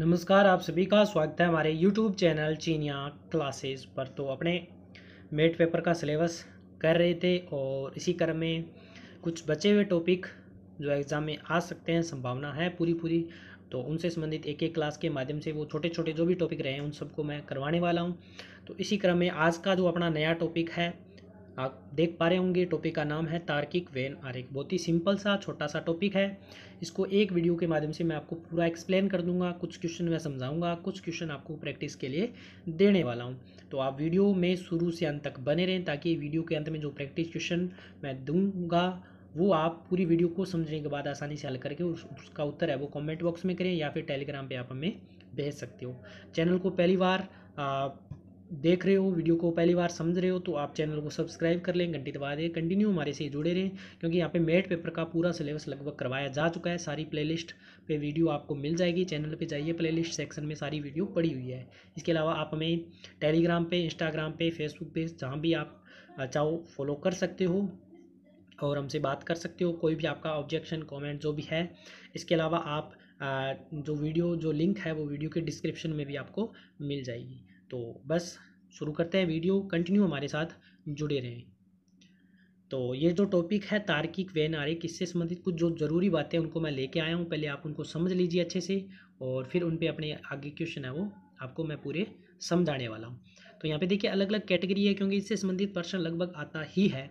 नमस्कार आप सभी का स्वागत है हमारे यूट्यूब चैनल चीनिया क्लासेस पर तो अपने मेट पेपर का सिलेबस कर रहे थे और इसी क्रम में कुछ बचे हुए टॉपिक जो एग्ज़ाम में आ सकते हैं संभावना है पूरी पूरी तो उनसे संबंधित एक एक क्लास के माध्यम से वो छोटे छोटे जो भी टॉपिक रहे हैं उन सबको मैं करवाने वाला हूँ तो इसी क्रम में आज का जो अपना नया टॉपिक है आप देख पा रहे होंगे टॉपिक का नाम है तार्किक वेन आरेख बहुत ही सिंपल सा छोटा सा टॉपिक है इसको एक वीडियो के माध्यम से मैं आपको पूरा एक्सप्लेन कर दूंगा कुछ क्वेश्चन मैं समझाऊंगा कुछ क्वेश्चन आपको प्रैक्टिस के लिए देने वाला हूँ तो आप वीडियो में शुरू से अंत तक बने रहें ताकि वीडियो के अंत में जो प्रैक्टिस क्वेश्चन मैं दूँगा वो आप पूरी वीडियो को समझने के बाद आसानी से हल करके उस, उसका उत्तर है वो कमेंट बॉक्स में करें या फिर टेलीग्राम पे आप हमें भेज सकते हो चैनल को पहली बार आ, देख रहे हो वीडियो को पहली बार समझ रहे हो तो आप चैनल को सब्सक्राइब कर लें घंटी दबा दें कंटिन्यू हमारे से जुड़े रहें क्योंकि यहाँ पे मेट पेपर का पूरा सिलेबस लगभग करवाया जा चुका है सारी प्लेलिस्ट पे वीडियो आपको मिल जाएगी चैनल पे जाइए प्लेलिस्ट सेक्शन में सारी वीडियो पड़ी हुई है इसके अलावा आप हमें टेलीग्राम पर इंस्टाग्राम पर फेसबुक पर जहाँ भी आप चाहो फॉलो कर सकते हो और हमसे बात कर सकते हो कोई भी आपका ऑब्जेक्शन कॉमेंट जो भी है इसके अलावा आप जो वीडियो जो लिंक है वो वीडियो के डिस्क्रिप्शन में भी आपको मिल जाएगी तो बस शुरू करते हैं वीडियो कंटिन्यू हमारे साथ जुड़े रहें तो ये जो टॉपिक है तार्किक नारे इससे संबंधित कुछ जो ज़रूरी बातें उनको मैं लेके आया हूँ पहले आप उनको समझ लीजिए अच्छे से और फिर उन पर अपने आगे क्वेश्चन है वो आपको मैं पूरे समझाने वाला हूँ तो यहाँ पे देखिए अलग अलग कैटेगरी है क्योंकि इससे संबंधित प्रश्न लगभग आता ही है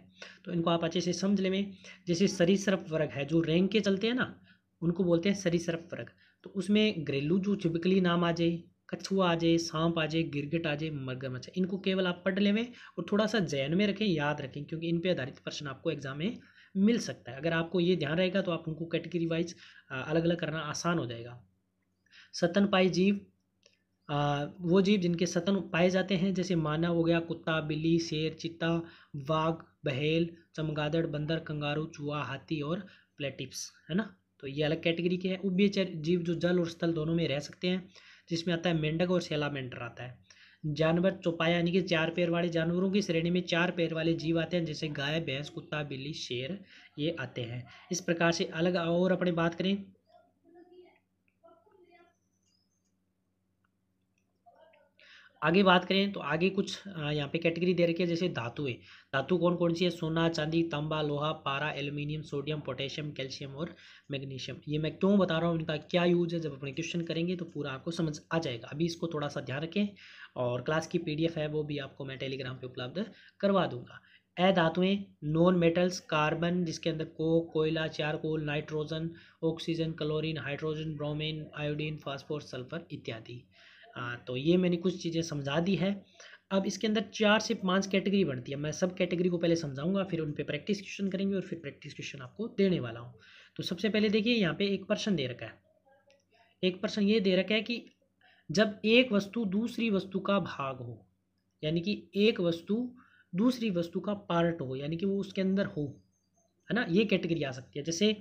तो इनको आप अच्छे से समझ में जैसे सरीसरप वर्ग है जो रैंक के चलते हैं ना उनको बोलते हैं सरीसरप वर्ग तो उसमें घरेलू जो चिपकली नाम आ जाए कछुआ आ जाए सांप आ जाए गिरगिट आ जाए मरगर इनको केवल आप पढ़ लेवें और थोड़ा सा जैन में रखें याद रखें क्योंकि इन पर आधारित प्रश्न आपको एग्जाम में मिल सकता है अगर आपको ये ध्यान रहेगा तो आप उनको कैटेगरी वाइज अलग अलग करना आसान हो जाएगा सतन पाई जीव आ, वो जीव जिनके सतन पाए जाते हैं जैसे मानव हो गया कुत्ता बिल्ली शेर चित्ता वाघ बहेल चमगादड़ बंदर कंगारू चूहा हाथी और प्लेटिप्स है ना तो ये अलग कैटेगरी के हैं उभयचर जीव जो जल और स्थल दोनों में रह सकते हैं जिसमें आता है मेंढक और मेंटर आता है जानवर चौपाया यानी कि चार पैर वाले जानवरों की श्रेणी में चार पैर वाले जीव आते हैं जैसे गाय भैंस कुत्ता बिल्ली शेर ये आते हैं इस प्रकार से अलग और अपने बात करें आगे बात करें तो आगे कुछ यहाँ पे कैटेगरी दे रखी है जैसे धातुएं धातु कौन कौन सी है सोना चांदी तांबा लोहा पारा एल्यूमिनियम सोडियम पोटेशियम कैल्शियम और मैग्नीशियम ये मैं क्यों बता रहा हूँ इनका क्या यूज है जब अपने क्वेश्चन करेंगे तो पूरा आपको समझ आ जाएगा अभी इसको थोड़ा सा ध्यान रखें और क्लास की पी है वो भी आपको मैं टेलीग्राम पर उपलब्ध करवा दूंगा ए धातुएं नॉन मेटल्स कार्बन जिसके अंदर कोक कोयला charcoal nitrogen oxygen chlorine hydrogen bromine iodine phosphor sulphur इत्यादि आ, तो ये मैंने कुछ चीज़ें समझा दी है अब इसके अंदर चार से पांच कैटेगरी बनती है मैं सब कैटेगरी को पहले समझाऊंगा फिर उन पर प्रैक्टिस क्वेश्चन करेंगे और फिर प्रैक्टिस क्वेश्चन आपको देने वाला हूँ तो सबसे पहले देखिए यहाँ पे एक पर्सन दे रखा है एक पर्सन ये दे रखा है कि जब एक वस्तु दूसरी वस्तु का भाग हो यानी कि एक वस्तु दूसरी वस्तु का पार्ट हो यानी कि वो उसके अंदर हो है ना ये कैटेगरी आ सकती है जैसे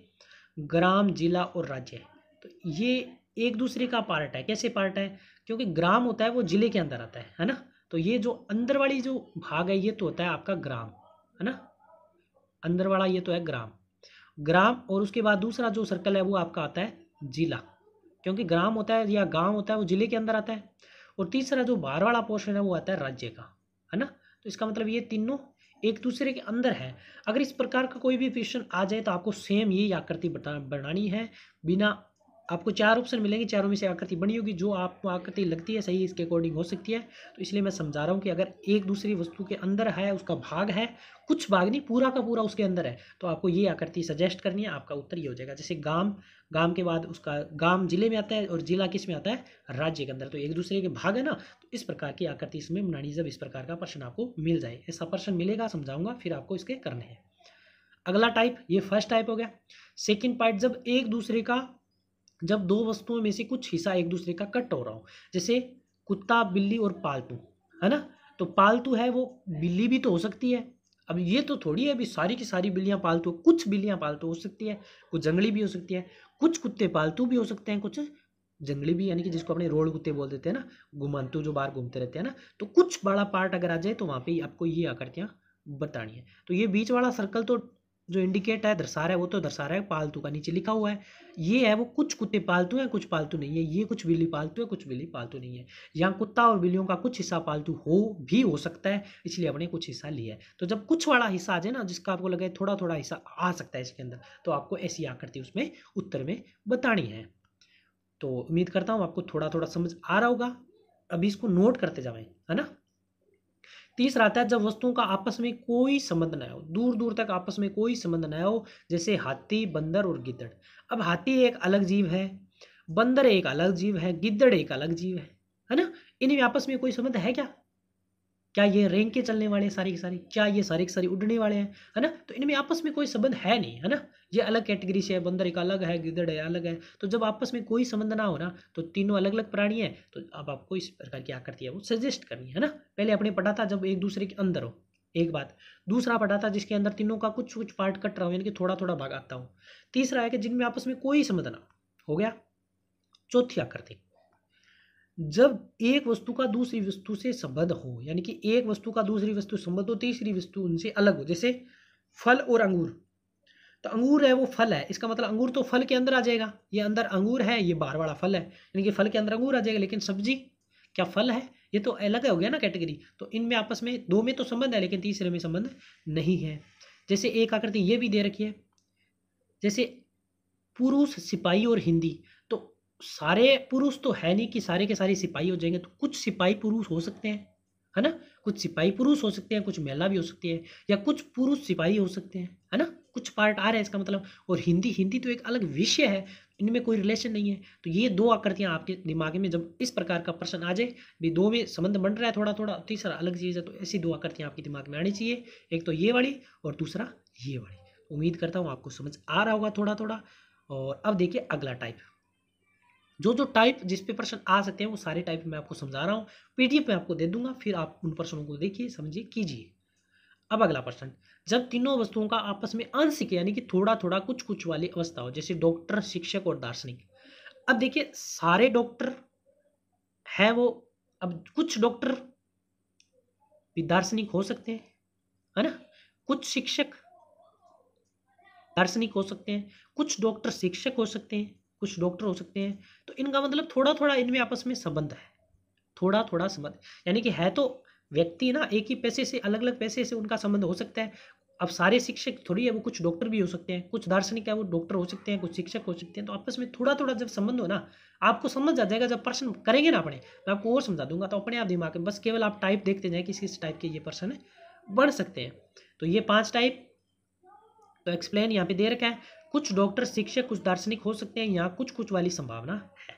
ग्राम जिला और राज्य तो ये एक दूसरे का पार्ट है कैसे पार्ट है क्योंकि ग्राम होता है वो जिले के अंदर आता है है ना तो ये जो अंदर वाली जो भाग है ये तो होता है आपका ग्राम है ना अंदर वाला ये तो है ग्राम ग्राम और उसके बाद दूसरा जो सर्कल है वो आपका आता है जिला क्योंकि ग्राम होता है या गांव होता है वो जिले के अंदर आता है और तीसरा जो बाहर वाला पोर्शन है वो आता है राज्य का है ना तो इसका मतलब ये तीनों एक दूसरे के अंदर है अगर इस प्रकार का कोई भी क्वेश्चन आ जाए तो आपको सेम ये आकृति बनानी है बिना आपको चार ऑप्शन मिलेंगे चारों में से आकृति बनी होगी जो आपको आकृति लगती है सही इसके अकॉर्डिंग हो सकती है तो इसलिए मैं समझा रहा हूँ कि अगर एक दूसरी वस्तु के अंदर है उसका भाग है कुछ भाग नहीं पूरा का पूरा उसके अंदर है तो आपको ये आकृति सजेस्ट करनी है आपका उत्तर ये हो जाएगा जैसे गाम गांव के बाद उसका गांव जिले में आता है और जिला किस में आता है राज्य के अंदर तो एक दूसरे के भाग है ना तो इस प्रकार की आकृति इसमें बनानी जब इस प्रकार का प्रश्न आपको मिल जाए ऐसा प्रश्न मिलेगा समझाऊंगा फिर आपको इसके करने हैं अगला टाइप ये फर्स्ट टाइप हो गया सेकेंड पार्ट जब एक दूसरे का जब दो वस्तुओं में से कुछ हिस्सा एक दूसरे का कट हो रहा हो जैसे कुत्ता बिल्ली और पालतू है ना तो पालतू है वो बिल्ली भी तो हो सकती है अब ये तो थोड़ी है अभी सारी की सारी बिल्लियाँ पालतू कुछ बिल्लियाँ पालतू हो सकती है कुछ जंगली भी हो सकती है कुछ कुत्ते पालतू भी हो सकते हैं कुछ जंगली भी यानी कि जिसको अपने रोड कुत्ते बोल देते हैं ना घुमंतु जो बाहर घूमते रहते हैं ना तो कुछ बड़ा पार्ट अगर आ जाए तो वहाँ ही आपको ये आकृतियाँ बतानी है तो ये बीच वाला सर्कल तो जो इंडिकेट है दर्शा रहा है वो तो दर्शा रहा है पालतू का नीचे लिखा हुआ है ये है वो कुछ कुत्ते पालतू हैं कुछ पालतू नहीं है ये कुछ बिल्ली पालतू है कुछ बिल्ली पालतू नहीं है यहाँ कुत्ता और बिल्लियों का कुछ हिस्सा पालतू हो भी हो सकता है इसलिए अपने कुछ हिस्सा लिया है तो जब कुछ वाला हिस्सा आ जाए ना जिसका आपको लगे थोड़ा थोड़ा हिस्सा आ सकता है इसके अंदर तो आपको ऐसी आकृति उसमें उत्तर में बतानी है तो उम्मीद करता हूँ आपको थोड़ा थोड़ा समझ आ रहा होगा अभी इसको नोट करते जाएँ है ना तीसरा आता है जब वस्तुओं का आपस में कोई संबंध ना हो दूर दूर तक आपस में कोई संबंध ना हो जैसे हाथी बंदर और गिद्दड़ अब हाथी एक अलग जीव है बंदर एक अलग जीव है गिद्दड़ एक अलग जीव है है ना इनमें आपस में कोई संबंध है क्या क्या ये रेंग के चलने वाले सारे के सारे क्या ये सारे के सारे उड़ने वाले हैं है ना तो इनमें आपस में कोई संबंध है नहीं है ना ये अलग कैटेगरी से है बंदर एक अलग है गिदड़ है अलग है तो जब आपस में कोई संबंध ना हो ना तो तीनों अलग अलग प्राणी हैं तो अब आपको इस प्रकार की आकृति है वो सजेस्ट करनी है ना पहले आपने पढ़ा था जब एक दूसरे के अंदर हो एक बात दूसरा पढ़ा था जिसके अंदर तीनों का कुछ कुछ पार्ट कट रहा हूँ यानी कि थोड़ा थोड़ा भाग आता हूँ तीसरा है कि जिनमें आपस में कोई संबंध ना हो गया चौथी आकृति जब एक वस्तु का दूसरी वस्तु से संबंध हो यानी कि एक वस्तु का दूसरी वस्तु संबंध हो तीसरी वस्तु उनसे अलग हो जैसे फल और अंगूर तो अंगूर है वो फल है इसका मतलब अंगूर तो फल के अंदर आ जाएगा ये अंदर अंगूर है ये बाहर वाला फल है यानी कि फल के अंदर अंगूर आ जाएगा लेकिन सब्जी क्या फल है ये तो अलग हो गया ना कैटेगरी तो इनमें आपस में दो में तो संबंध है लेकिन तीसरे में संबंध नहीं है जैसे एक आकृति ये भी दे रखी है जैसे पुरुष सिपाही और हिंदी सारे पुरुष तो है नहीं कि सारे के सारे सिपाही हो जाएंगे तो कुछ सिपाही पुरुष हो सकते हैं है ना कुछ सिपाही पुरुष हो सकते हैं कुछ महिला भी हो सकती है या कुछ पुरुष सिपाही हो सकते हैं है ना कुछ पार्ट आ रहा है इसका मतलब और हिंदी हिंदी तो एक अलग विषय है इनमें कोई रिलेशन नहीं है तो ये दो आकृतियाँ आपके दिमाग में जब इस प्रकार का प्रश्न आ जाए भी दो में संबंध बन रहा है थोड़ा थोड़ा तीसरा तो अलग चीज़ है तो ऐसी दो आकृतियाँ आपके दिमाग में आनी चाहिए एक तो ये वाली और दूसरा ये वाली उम्मीद करता हूँ आपको समझ आ रहा होगा थोड़ा थोड़ा और अब देखिए अगला टाइप जो जो टाइप जिस पे प्रश्न आ सकते हैं वो सारे टाइप मैं आपको समझा रहा हूँ पीडीएफ में आपको दे दूंगा फिर आप उन प्रश्नों को देखिए समझिए कीजिए अब अगला प्रश्न जब तीनों वस्तुओं का आपस में अंशिक यानी कि थोड़ा थोड़ा कुछ कुछ वाली अवस्था हो जैसे डॉक्टर शिक्षक और दार्शनिक अब देखिए सारे डॉक्टर है वो अब कुछ डॉक्टर दार्शनिक हो सकते हैं है ना कुछ शिक्षक दार्शनिक हो सकते हैं कुछ डॉक्टर शिक्षक हो सकते हैं कुछ डॉक्टर हो सकते हैं तो इनका मतलब थोड़ा थोड़ा इनमें आपस में संबंध है थोड़ा थोड़ा संबंध यानी कि है तो व्यक्ति ना एक ही पैसे से अलग अलग पैसे से उनका संबंध हो सकता है अब सारे शिक्षक थोड़ी है वो कुछ डॉक्टर भी हो सकते हैं कुछ दार्शनिक है वो डॉक्टर हो सकते हैं कुछ शिक्षक हो सकते हैं तो आपस में थोड़ा थोड़ा जब संबंध हो ना आपको समझ आ जाएगा जब पर्सन करेंगे ना अपने मैं आपको और समझा दूंगा तो अपने आप दिमाग में बस केवल आप टाइप देखते जाए किस किस टाइप के ये पर्सन बन सकते हैं तो ये पाँच टाइप तो एक्सप्लेन यहाँ पे दे रखा है कुछ डॉक्टर शिक्षक कुछ दार्शनिक हो सकते हैं यहाँ कुछ कुछ वाली संभावना है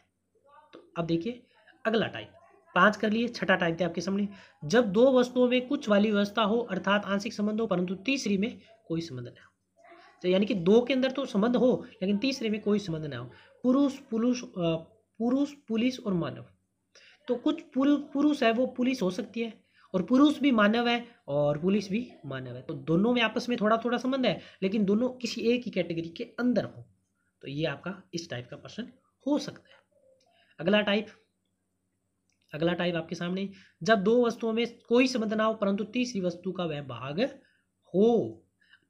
तो अब देखिए अगला टाइप पांच कर लिए छठा टाइप थे आपके सामने जब दो वस्तुओं में कुछ वाली व्यवस्था हो अर्थात आंशिक संबंध हो परंतु तीसरी में कोई संबंध ना हो तो यानी कि दो के अंदर तो संबंध हो लेकिन तीसरे में कोई संबंध ना हो पुरुष पुरुष पुरुष पुलिस और मानव तो कुछ पुरुष है वो पुलिस हो सकती है और पुरुष भी मानव है और पुलिस भी मानव है तो दोनों में आपस में थोड़ा थोड़ा संबंध है लेकिन दोनों किसी एक ही कैटेगरी के अंदर हो तो ये आपका इस टाइप का प्रश्न हो सकता है अगला टाइप अगला टाइप आपके सामने जब दो वस्तुओं में कोई संबंध ना हो परंतु तीसरी वस्तु का वह भाग हो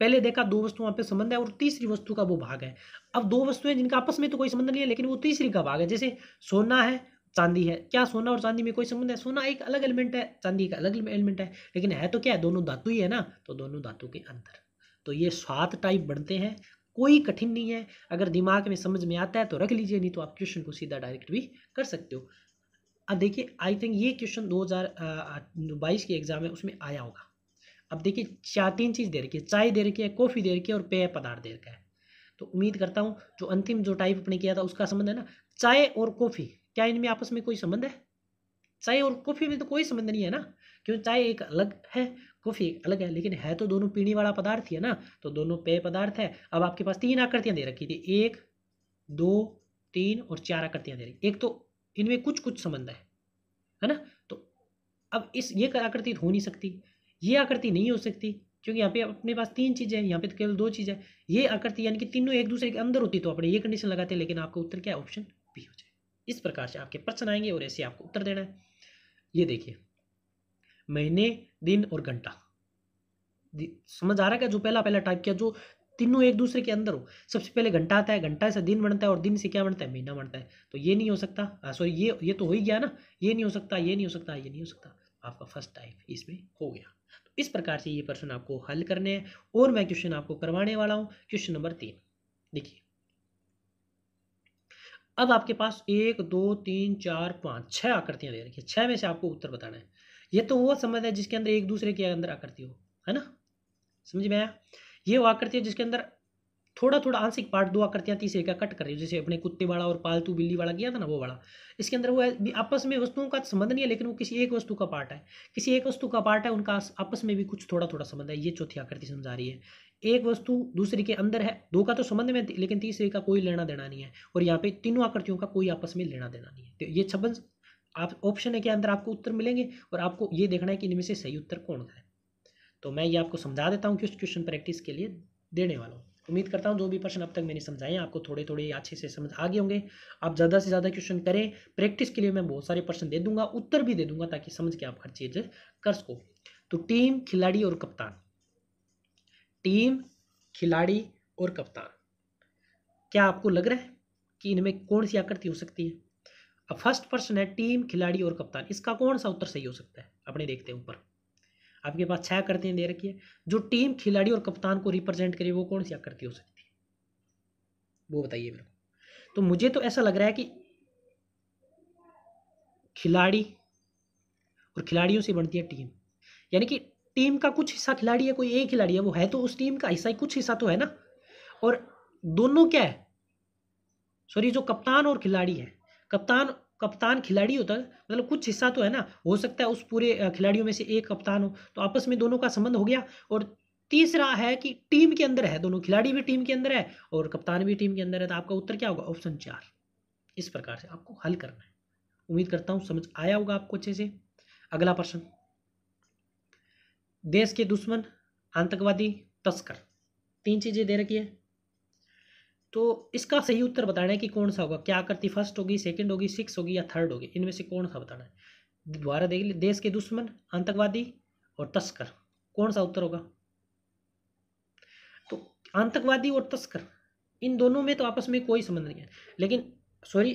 पहले देखा दो वस्तुओं पे संबंध है और तीसरी वस्तु का वो भाग है अब दो वस्तुएं जिनका आपस में तो कोई संबंध नहीं है लेकिन वो तीसरी का भाग है जैसे सोना है चांदी है क्या सोना और चांदी में कोई संबंध है सोना एक अलग एलिमेंट है चांदी का अलग एलिमेंट है लेकिन है तो क्या है दोनों धातु ही है ना तो दोनों धातु के अंदर तो ये सात टाइप बनते हैं कोई कठिन नहीं है अगर दिमाग में समझ में आता है तो रख लीजिए नहीं तो आप क्वेश्चन को सीधा डायरेक्ट भी कर सकते हो अब देखिए आई थिंक ये क्वेश्चन 2022 के एग्जाम में उसमें आया होगा अब देखिए चार तीन चीज़ दे रखी है चाय दे रखी है कॉफ़ी दे रखी है और पेय पदार्थ दे रखा है तो उम्मीद करता हूँ जो अंतिम जो टाइप अपने किया था उसका संबंध है ना चाय और कॉफ़ी क्या इनमें आपस में कोई संबंध है चाय और कॉफ़ी में तो कोई संबंध नहीं है ना क्यों चाय एक अलग है कॉफ़ी एक अलग है लेकिन है तो दोनों पीने वाला पदार्थ ही है ना तो दोनों पेय पदार्थ है अब आपके पास तीन आकृतियाँ दे रखी थी एक दो तीन और चार आकृतियाँ दे रही एक तो इनमें कुछ कुछ संबंध है है ना तो अब इस ये आकृति हो नहीं सकती ये आकृति नहीं हो सकती क्योंकि यहाँ पे अपने पास तीन चीज़ें हैं यहाँ पे तो केवल दो चीज़ें हैं ये आकृति यानी कि तीनों एक दूसरे के अंदर होती तो अपने ये कंडीशन लगाते लेकिन आपका उत्तर क्या ऑप्शन बी हो जाए इस प्रकार से आपके प्रश्न आएंगे और ऐसे आपको उत्तर देना है ये देखिए महीने दिन और घंटा समझ आ रहा है क्या जो पहला पहला टाइप किया जो तीनों एक दूसरे के अंदर हो सबसे पहले घंटा आता है घंटा से दिन बनता है और दिन से क्या बनता है महीना बनता है तो ये नहीं हो सकता सॉरी ये ये तो हो ही गया ना ये नहीं हो सकता ये नहीं हो सकता ये नहीं हो सकता आपका फर्स्ट टाइप इसमें हो गया तो इस प्रकार से ये प्रश्न आपको हल करने हैं और मैं क्वेश्चन आपको करवाने वाला हूँ क्वेश्चन नंबर तीन देखिए अब आपके पास एक दो तीन चार पाँच छः आकृतियाँ दे रखी है छः में से आपको उत्तर बताना है ये तो वो समझ है जिसके अंदर एक दूसरे के अंदर आकृति हो है ना समझ में आया ये वो आकृति है जिसके अंदर थोड़ा थोड़ा आंशिक पार्ट दो आकृतियाँ तीसरे का कट कर रही जैसे अपने कुत्ते वाला और पालतू बिल्ली वाला किया था ना वो वाला इसके अंदर वो आपस में वस्तुओं का संबंध नहीं है लेकिन वो किसी एक वस्तु का पार्ट है किसी एक वस्तु का पार्ट है उनका आपस में भी कुछ थोड़ा थोड़ा संबंध है ये चौथी आकृति समझा रही है एक वस्तु दूसरे के अंदर है दो का तो संबंध में लेकिन तीसरे का कोई लेना देना नहीं है और यहाँ पे तीनों आकृतियों का कोई आपस में लेना देना नहीं है तो ये छब्बन आप ऑप्शन है के अंदर आपको उत्तर मिलेंगे और आपको ये देखना है कि इनमें से सही उत्तर कौन है तो मैं ये आपको समझा देता हूँ कि उस क्वेश्चन प्रैक्टिस के लिए देने वाला हूँ उम्मीद करता हूँ जो भी प्रश्न अब तक मैंने समझाए आपको थोड़े थोड़े अच्छे से समझ आ गए होंगे आप ज़्यादा से ज़्यादा क्वेश्चन करें प्रैक्टिस के लिए मैं बहुत सारे प्रश्न दे दूंगा उत्तर भी दे दूंगा ताकि समझ के आप हर चीज़ कर सको तो टीम खिलाड़ी और कप्तान टीम खिलाड़ी और कप्तान क्या आपको लग रहा है कि इनमें कौन सी आकृति हो सकती है अब फर्स्ट पर्सन है टीम खिलाड़ी और कप्तान इसका कौन सा उत्तर सही हो सकता है अपने देखते हैं ऊपर आपके पास छह आकृतियां दे रखी है जो टीम खिलाड़ी और कप्तान को रिप्रेजेंट करे वो कौन सी आकृति हो सकती है वो बताइए मेरे को तो मुझे तो ऐसा लग रहा है कि खिलाड़ी और खिलाड़ियों से बनती है टीम यानी कि टीम का कुछ हिस्सा खिलाड़ी है कोई एक खिलाड़ी है वो है तो उस टीम का हिस्सा ही कुछ हिस्सा तो है ना और दोनों क्या है सॉरी जो कप्तान और खिलाड़ी है कप्तान कप्तान खिलाड़ी होता है मतलब कुछ हिस्सा तो है ना हो सकता है उस पूरे खिलाड़ियों में से एक कप्तान हो तो आपस में दोनों का संबंध हो गया और तीसरा है कि टीम के अंदर है दोनों खिलाड़ी भी टीम के अंदर है और कप्तान भी टीम के अंदर है तो आपका उत्तर क्या होगा ऑप्शन चार इस प्रकार से आपको हल करना है उम्मीद करता हूँ समझ आया होगा आपको अच्छे से अगला प्रश्न देश के दुश्मन आतंकवादी तस्कर तीन चीज़ें दे रखी है तो इसका सही उत्तर बताना है कि कौन सा होगा क्या करती फर्स्ट होगी सेकंड होगी सिक्स होगी या थर्ड होगी इनमें से कौन सा बताना है दोबारा देख ली देश के दुश्मन आतंकवादी और तस्कर कौन सा उत्तर होगा तो आतंकवादी और तस्कर इन दोनों में तो आपस में कोई संबंध नहीं है लेकिन सॉरी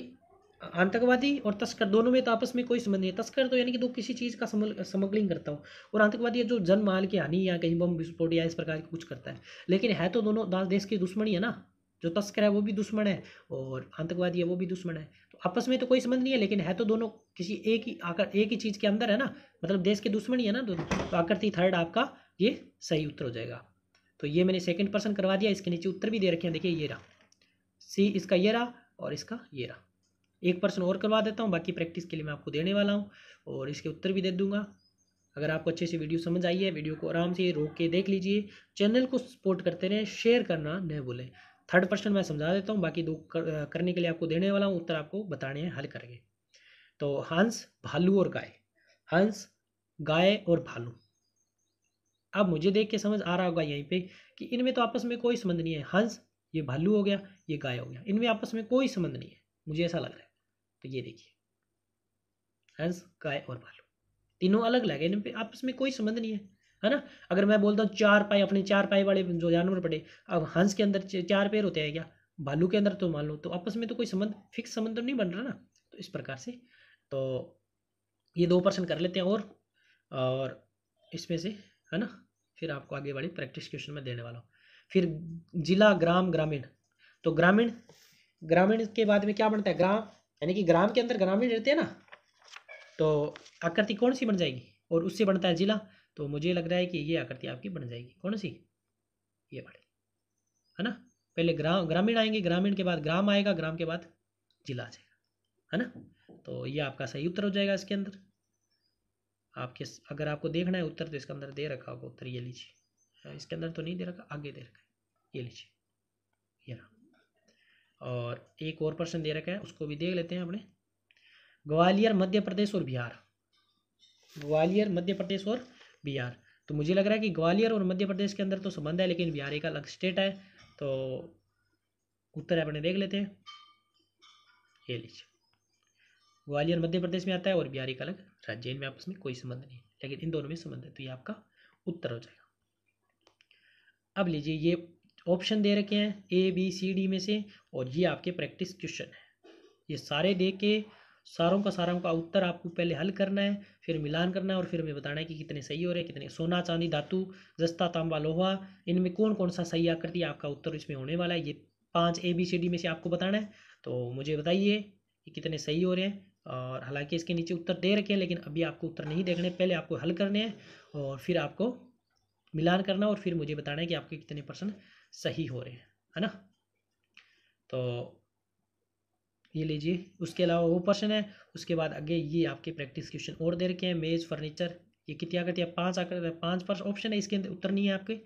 आतंकवादी और तस्कर दोनों में तो आपस में कोई संबंध नहीं है तस्कर तो यानी कि दो किसी चीज़ का स्मगलिंग करता हो और आतंकवादी जो माल की हानि या कहीं बम विस्फोट या इस प्रकार का कुछ करता है लेकिन है तो दोनों देश की दुश्मनी है ना जो तस्कर है वो भी दुश्मन है और आतंकवादी है वो भी दुश्मन है तो आपस में तो कोई संबंध नहीं है लेकिन है तो दोनों किसी एक ही आकर एक ही चीज़ के अंदर है ना मतलब देश के दुश्मन ही है ना दोनों तो आकृति थर्ड आपका ये सही उत्तर हो जाएगा तो ये मैंने सेकंड पर्सन करवा दिया इसके नीचे उत्तर भी दे रखे हैं देखिए ये रहा सी इसका ये रहा और इसका ये रहा एक पर्सन और करवा देता हूँ बाकी प्रैक्टिस के लिए मैं आपको देने वाला हूँ और इसके उत्तर भी दे दूंगा अगर आपको अच्छे से वीडियो समझ आई है वीडियो को आराम से रोक के देख लीजिए चैनल को सपोर्ट करते रहें शेयर करना न भूलें थर्ड पर्सन मैं समझा देता हूँ बाकी दो कर, करने के लिए आपको देने वाला हूँ उत्तर आपको बताने हैं हल करके तो हंस भालू और गाय हंस गाय और भालू अब मुझे देख के समझ आ रहा होगा यहीं पे कि इनमें तो आपस में कोई संबंध नहीं है हंस ये भालू हो गया ये गाय हो गया इनमें आपस में कोई संबंध नहीं है मुझे ऐसा लग रहा है तो ये देखिए हंस गाय और भालू तीनों अलग लगे इन पे आपस में कोई संबंध नहीं है है ना अगर मैं बोलता हूँ चार पाए अपने चार पाए वाले जो जानवर पड़े अब हंस के अंदर चार पैर होते हैं क्या भालू के अंदर तो मान लो तो आपस में तो कोई संबंध फिक्स संबंध तो नहीं बन रहा ना तो इस प्रकार से तो ये दो पर्सन कर लेते हैं और और इसमें से है ना फिर आपको आगे वाली प्रैक्टिस क्वेश्चन में देने वाला हूँ फिर जिला ग्राम ग्रामीण तो ग्रामीण ग्रामीण के बाद में क्या बनता है ग्राम यानी कि ग्राम के अंदर ग्रामीण रहते हैं ना तो आकृति कौन सी बन जाएगी और उससे बनता है जिला तो मुझे लग रहा है कि ये आकृति आपकी बन जाएगी कौन सी ये वाली है ना पहले ग्राम ग्रामीण आएंगे ग्रामीण के बाद ग्राम आएगा ग्राम के बाद जिला आ जाएगा है ना तो ये आपका सही उत्तर हो जाएगा इसके अंदर आपके अगर आपको देखना है उत्तर तो इसके अंदर दे रखा होगा उत्तर ये लीजिए हाँ, इसके अंदर तो नहीं दे रखा आगे दे रखा है ये लीजिए और एक और प्रश्न दे रखा है उसको भी देख लेते हैं अपने ग्वालियर मध्य प्रदेश और बिहार ग्वालियर मध्य प्रदेश और बिहार तो मुझे लग रहा है कि ग्वालियर और मध्य प्रदेश के अंदर तो संबंध है लेकिन बिहार एक अलग स्टेट है तो उत्तर अपने देख लेते हैं ये लीजिए ग्वालियर मध्य प्रदेश में आता है और बिहार एक अलग राज्य इनमें आपस में कोई संबंध नहीं लेकिन इन दोनों में संबंध है तो ये आपका उत्तर हो जाएगा अब लीजिए ये ऑप्शन दे रखे हैं ए बी सी डी में से और ये आपके प्रैक्टिस क्वेश्चन है ये सारे दे के सारों का सारों का उत्तर आपको पहले हल करना है फिर मिलान करना है और फिर हमें बताना है कि कितने सही हो रहे हैं कितने सोना चांदी धातु जस्ता तांबा लोहा इनमें कौन कौन सा सही आकृति आपका उत्तर इसमें होने वाला है ये पाँच ए बी सी डी में से आपको बताना है तो मुझे बताइए कि कितने सही हो रहे हैं और हालांकि इसके नीचे उत्तर दे रखे हैं लेकिन अभी आपको उत्तर नहीं देखने पहले आपको हल करने हैं और फिर आपको मिलान करना और फिर मुझे बताना है कि आपके कितने परसेंट सही हो रहे हैं है ना तो ये लीजिए उसके अलावा वो प्रश्न है उसके बाद आगे ये आपके प्रैक्टिस क्वेश्चन और दे रखे हैं मेज फर्नीचर ये कितनी आकृति पाँच आकृति पाँच पर ऑप्शन है इसके अंदर उत्तर नहीं है आपके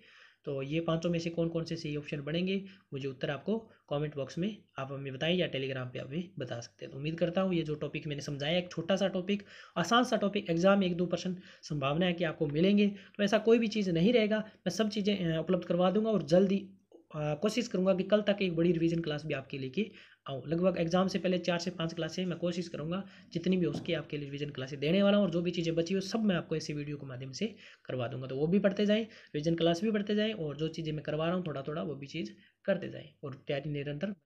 तो ये पाँचों में से कौन कौन से सही ऑप्शन बनेंगे मुझे उत्तर आपको कमेंट बॉक्स में आप हमें बताएं या टेलीग्राम पे आप भी बता सकते हैं तो उम्मीद करता हूँ ये जो टॉपिक मैंने समझाया एक छोटा सा टॉपिक आसान सा टॉपिक एग्जाम एक दो परसेंट संभावना है कि आपको मिलेंगे तो ऐसा कोई भी चीज़ नहीं रहेगा मैं सब चीज़ें उपलब्ध करवा दूंगा और जल्दी कोशिश करूँगा कि कल तक एक बड़ी रिविज़न क्लास भी आपके लेके आऊँ लगभग एग्जाम से पहले चार से पाँच क्लासें मैं कोशिश करूँगा जितनी भी उसकी आपके लिए रिविजन क्लासें देने वाला हूँ और जो भी चीज़ें बची हो सब मैं आपको ऐसी वीडियो के माध्यम से करवा दूँगा तो वो भी पढ़ते जाएँ रिविजन क्लास भी पढ़ते जाएँ और जो चीज़ें मैं करवा रहा हूँ थोड़ा थोड़ा वो भी चीज़ करते जाएँ और तैयारी निरंतर